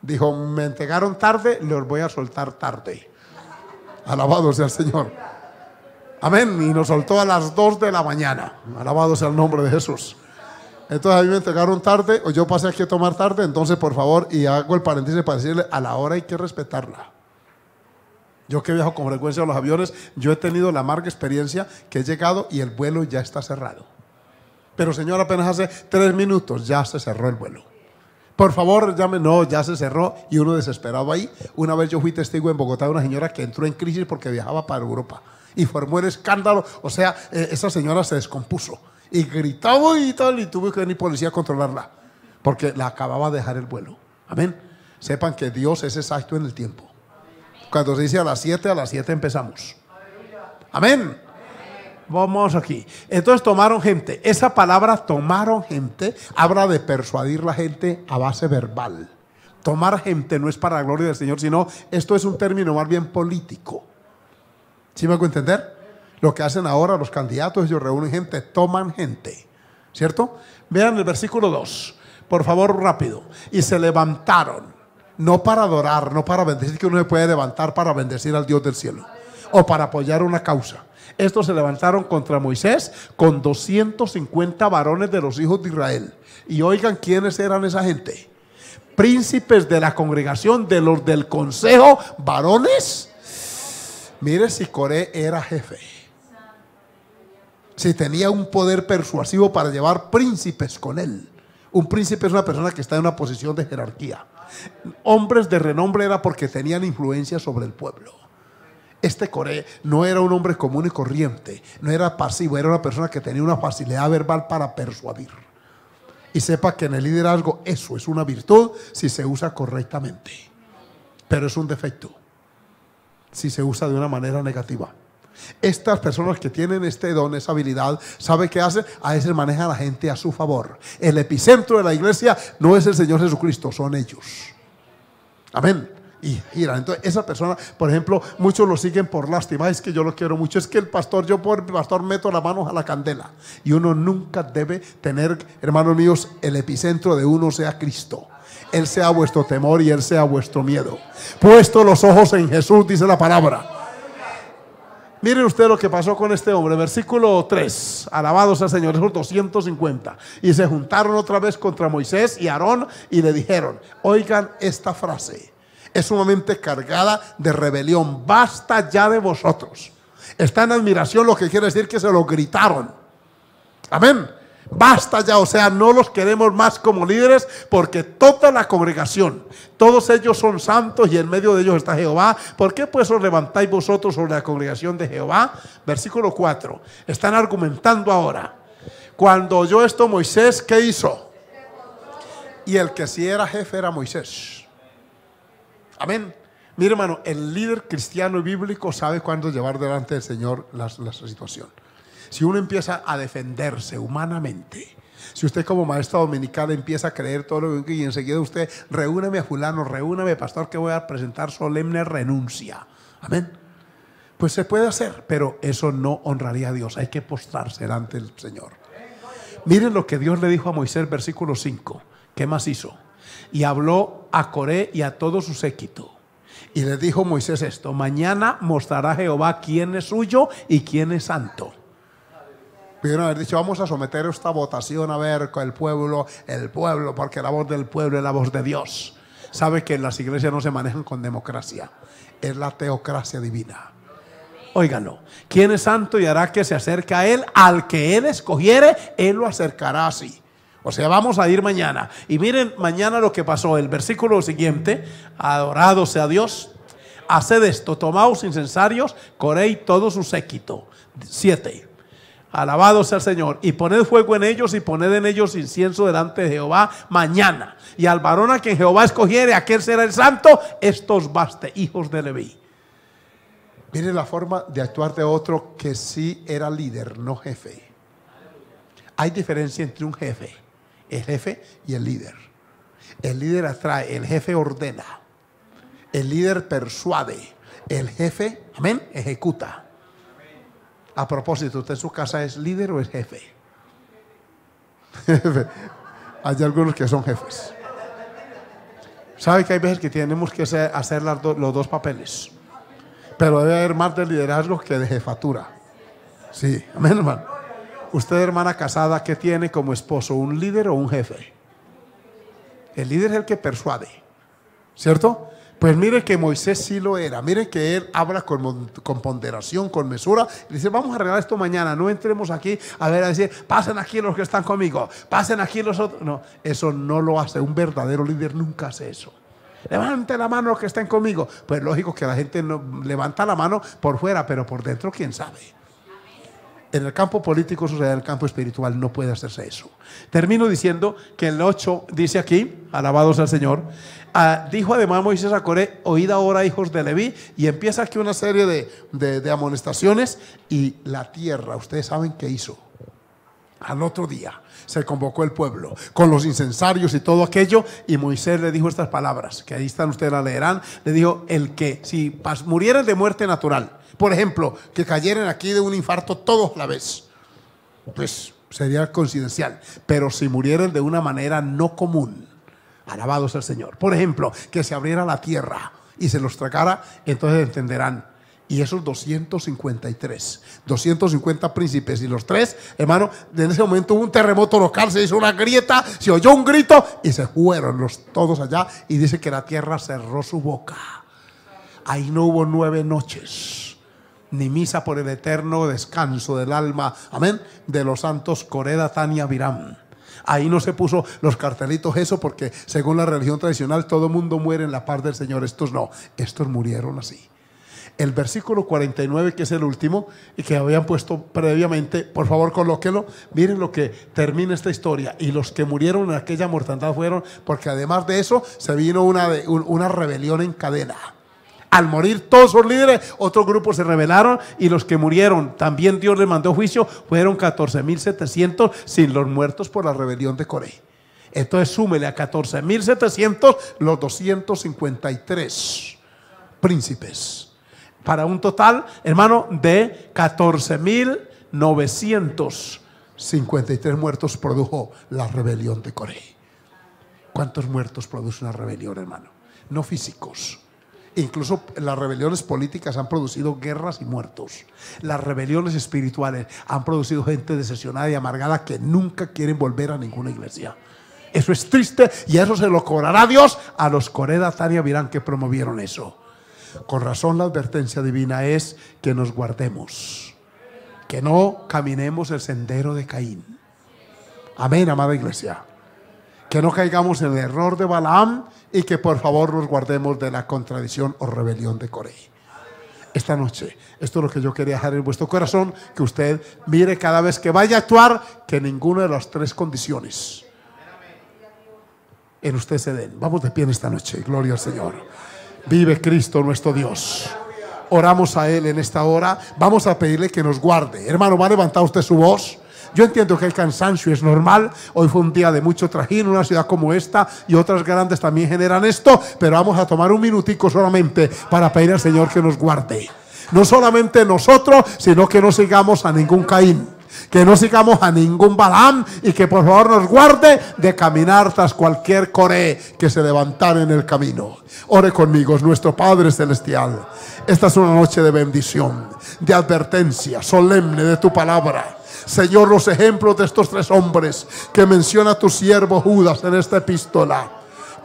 Dijo, me entregaron tarde, los voy a soltar tarde. Alabado sea el Señor. Amén. Y nos soltó a las 2 de la mañana. Alabado sea el nombre de Jesús. Entonces a mí me entregaron tarde, o yo pasé aquí a tomar tarde, entonces por favor, y hago el paréntesis para decirle, a la hora hay que respetarla. Yo que viajo con frecuencia a los aviones, yo he tenido la amarga experiencia que he llegado y el vuelo ya está cerrado. Pero señor, apenas hace tres minutos ya se cerró el vuelo. Por favor, llame. No, ya se cerró y uno desesperado ahí. Una vez yo fui testigo en Bogotá de una señora que entró en crisis porque viajaba para Europa y formó el escándalo. O sea, eh, esa señora se descompuso y gritaba y tal y tuve que venir policía a controlarla porque la acababa de dejar el vuelo. Amén. Sepan que Dios es exacto en el tiempo. Cuando se dice a las 7, a las 7 empezamos. Amén. Vamos aquí. Entonces tomaron gente. Esa palabra tomaron gente habla de persuadir la gente a base verbal. Tomar gente no es para la gloria del Señor, sino esto es un término más bien político. ¿Sí me hago entender? Lo que hacen ahora los candidatos, ellos reúnen gente, toman gente. ¿Cierto? Vean el versículo 2. Por favor, rápido. Y se levantaron. No para adorar, no para bendecir, que uno se puede levantar para bendecir al Dios del cielo. O para apoyar una causa estos se levantaron contra Moisés con 250 varones de los hijos de Israel. Y oigan quiénes eran esa gente. Príncipes de la congregación, de los del consejo, varones. Mire si Coré era jefe. Si tenía un poder persuasivo para llevar príncipes con él. Un príncipe es una persona que está en una posición de jerarquía. Hombres de renombre era porque tenían influencia sobre el pueblo. Este Coré no era un hombre común y corriente, no era pasivo, era una persona que tenía una facilidad verbal para persuadir. Y sepa que en el liderazgo eso es una virtud si se usa correctamente, pero es un defecto si se usa de una manera negativa. Estas personas que tienen este don, esa habilidad, ¿sabe qué hace? A veces maneja a la gente a su favor. El epicentro de la iglesia no es el Señor Jesucristo, son ellos. Amén y mira, Entonces, esa persona, por ejemplo, muchos lo siguen por lástima, es que yo lo quiero mucho, es que el pastor, yo por el pastor meto la mano a la candela. Y uno nunca debe tener, hermanos míos, el epicentro de uno sea Cristo. Él sea vuestro temor y Él sea vuestro miedo. Puesto los ojos en Jesús, dice la palabra. Miren usted lo que pasó con este hombre, versículo 3, alabados sea el Señor, es 250. Y se juntaron otra vez contra Moisés y Aarón y le dijeron, oigan esta frase, es sumamente cargada de rebelión. Basta ya de vosotros. Está en admiración, lo que quiere decir que se lo gritaron. Amén. Basta ya, o sea, no los queremos más como líderes porque toda la congregación, todos ellos son santos y en medio de ellos está Jehová. ¿Por qué pues os levantáis vosotros sobre la congregación de Jehová? Versículo 4. Están argumentando ahora. Cuando oyó esto Moisés, ¿qué hizo? Y el que si era jefe era Moisés. Amén. Mire, hermano, el líder cristiano y bíblico sabe cuándo llevar delante del Señor la, situación. Si uno empieza a defenderse humanamente, si usted como maestra dominical empieza a creer todo lo que y enseguida usted reúname a fulano, reúname pastor que voy a presentar solemne renuncia. Amén. Pues se puede hacer, pero eso no honraría a Dios. Hay que postrarse delante del Señor. Miren lo que Dios le dijo a Moisés, versículo 5. ¿Qué más hizo? y habló a Coré y a todo su séquito. Y le dijo Moisés esto, mañana mostrará Jehová quién es suyo y quién es santo. Pudieron haber dicho, vamos a someter esta votación a ver con el pueblo, el pueblo, porque la voz del pueblo es la voz de Dios. Sabe que las iglesias no se manejan con democracia, es la teocracia divina. Óigalo, ¿quién es santo y hará que se acerque a él? Al que él escogiere, él lo acercará así. O sea, vamos a ir mañana. Y miren mañana lo que pasó. El versículo siguiente, adorado sea Dios. Haced esto, tomaos incensarios, Corey, todo su séquito. Siete. Alabado sea el Señor. Y poned fuego en ellos y poned en ellos incienso delante de Jehová mañana. Y al varón a quien Jehová escogiere, aquel será el santo. Estos baste, hijos de Leví. Miren la forma de actuar de otro que sí era líder, no jefe. Hay diferencia entre un jefe el jefe y el líder. El líder atrae, el jefe ordena, el líder persuade, el jefe, amén, ejecuta. A propósito, ¿usted en su casa es líder o es jefe? <laughs> hay algunos que son jefes. ¿Sabe que hay veces que tenemos que hacer los dos papeles? Pero debe haber más de liderazgo que de jefatura. Sí, amén, hermano. Usted, hermana casada, ¿qué tiene como esposo? ¿Un líder o un jefe? El líder es el que persuade, ¿cierto? Pues mire que Moisés sí lo era. Mire que él habla con, ponderación, con mesura. Y dice, vamos a arreglar esto mañana. No entremos aquí a ver, a decir, pasen aquí los que están conmigo. Pasen aquí los otros. No, eso no lo hace. Un verdadero líder nunca hace eso. Levante la mano los que estén conmigo. Pues lógico que la gente no, levanta la mano por fuera, pero por dentro, ¿quién sabe? en el campo político sucede, en el campo espiritual no puede hacerse eso. Termino diciendo que el 8 dice aquí, alabados al Señor, ah, dijo además Moisés a Coré, oíd ahora hijos de Leví, y empieza aquí una serie de, de, amonestaciones y la tierra, ustedes saben qué hizo. Al otro día se convocó el pueblo con los incensarios y todo aquello y Moisés le dijo estas palabras, que ahí están, ustedes la leerán, le dijo, el que si muriera de muerte natural, por ejemplo, que cayeran aquí de un infarto todos a la vez. Pues sería coincidencial. Pero si murieran de una manera no común, alabados el Señor. Por ejemplo, que se abriera la tierra y se los tragara, entonces entenderán. Y esos 253, 250 príncipes y los tres, hermano, en ese momento hubo un terremoto local, se hizo una grieta, se oyó un grito y se fueron los todos allá y dice que la tierra cerró su boca. Ahí no hubo nueve noches ni misa por el eterno descanso del alma, amén, de los santos Coreda, Tania, Viram. Ahí no se puso los cartelitos eso porque según la religión tradicional todo mundo muere en la paz del Señor. Estos no, estos murieron así. El versículo 49, que es el último, y que habían puesto previamente, por favor colóquelo, miren lo que termina esta historia. Y los que murieron en aquella mortandad fueron, porque además de eso se vino una, una rebelión en cadena al morir todos sus líderes, otros grupos se rebelaron y los que murieron, también Dios les mandó juicio, fueron 14.700 sin los muertos por la rebelión de Coré. Entonces súmele a 14.700 los 253 príncipes. Para un total, hermano, de 14.953 muertos produjo la rebelión de Coré. ¿Cuántos muertos produce una rebelión, hermano? No físicos, Incluso las rebeliones políticas han producido guerras y muertos. Las rebeliones espirituales han producido gente decepcionada y amargada que nunca quieren volver a ninguna iglesia. Eso es triste y eso se lo cobrará Dios a los Tania, Virán que promovieron eso. Con razón la advertencia divina es que nos guardemos, que no caminemos el sendero de Caín. Amén, amada iglesia que no caigamos en el error de Balaam y que por favor nos guardemos de la contradicción o rebelión de Corey. Esta noche, esto es lo que yo quería dejar en vuestro corazón, que usted mire cada vez que vaya a actuar que ninguna de las tres condiciones en usted se den. Vamos de pie en esta noche, gloria al Señor. Vive Cristo nuestro Dios. Oramos a Él en esta hora. Vamos a pedirle que nos guarde. Hermano, ¿va a levantar usted su voz? Yo entiendo que el cansancio es normal. Hoy fue un día de mucho trajín, una ciudad como esta y otras grandes también generan esto, pero vamos a tomar un minutico solamente para pedir al Señor que nos guarde. No solamente nosotros, sino que no sigamos a ningún Caín. Que no sigamos a ningún Balaam y que por favor nos guarde de caminar tras cualquier Coré que se levantara en el camino. Ore conmigo, nuestro Padre Celestial. Esta es una noche de bendición, de advertencia solemne de tu palabra. Señor, los ejemplos de estos tres hombres que menciona tu siervo Judas en esta epístola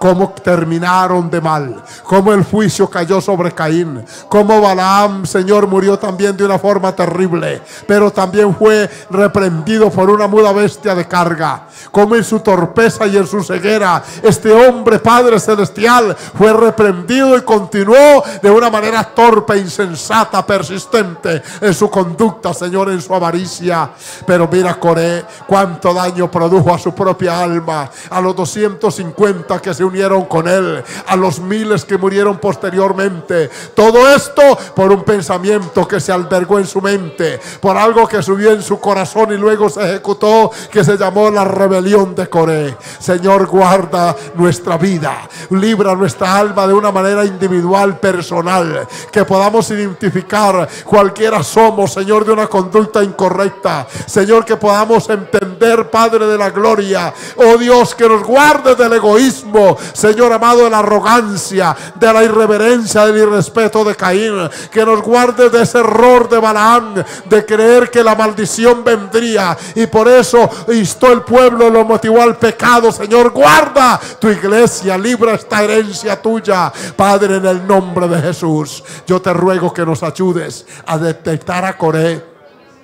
cómo terminaron de mal, cómo el juicio cayó sobre Caín, cómo Balaam, Señor, murió también de una forma terrible, pero también fue reprendido por una muda bestia de carga, cómo en su torpeza y en su ceguera este hombre, Padre Celestial, fue reprendido y continuó de una manera torpe, e insensata, persistente en su conducta, Señor, en su avaricia. Pero mira, Coré, cuánto daño produjo a su propia alma, a los 250 que se con él, a los miles que murieron posteriormente. Todo esto por un pensamiento que se albergó en su mente, por algo que subió en su corazón y luego se ejecutó, que se llamó la rebelión de Coré. Señor, guarda nuestra vida, libra nuestra alma de una manera individual, personal, que podamos identificar cualquiera somos, Señor, de una conducta incorrecta. Señor, que podamos entender, Padre de la Gloria, oh Dios, que nos guarde del egoísmo, Señor amado, de la arrogancia, de la irreverencia, del irrespeto de Caín. Que nos guarde de ese error de Balaam, de creer que la maldición vendría. Y por eso instó el pueblo, lo motivó al pecado. Señor, guarda tu iglesia, libra esta herencia tuya. Padre, en el nombre de Jesús, yo te ruego que nos ayudes a detectar a Coré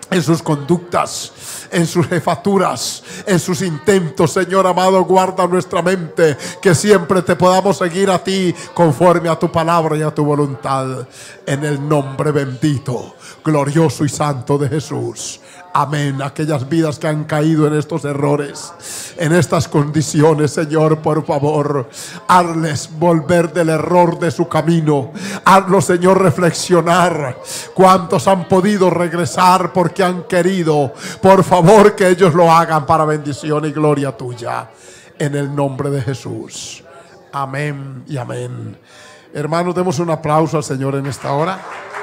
en sus conductas, en sus jefaturas, en sus intentos. Señor amado, guarda nuestra mente, que siempre te podamos seguir a ti conforme a tu palabra y a tu voluntad. En el nombre bendito, glorioso y santo de Jesús. Amén. Aquellas vidas que han caído en estos errores, en estas condiciones, Señor, por favor, hazles volver del error de su camino. hazlo, Señor, reflexionar. ¿Cuántos han podido regresar porque han querido? Por favor, que ellos lo hagan para bendición y gloria tuya. En el nombre de Jesús. Amén y amén. Hermanos, demos un aplauso al Señor en esta hora.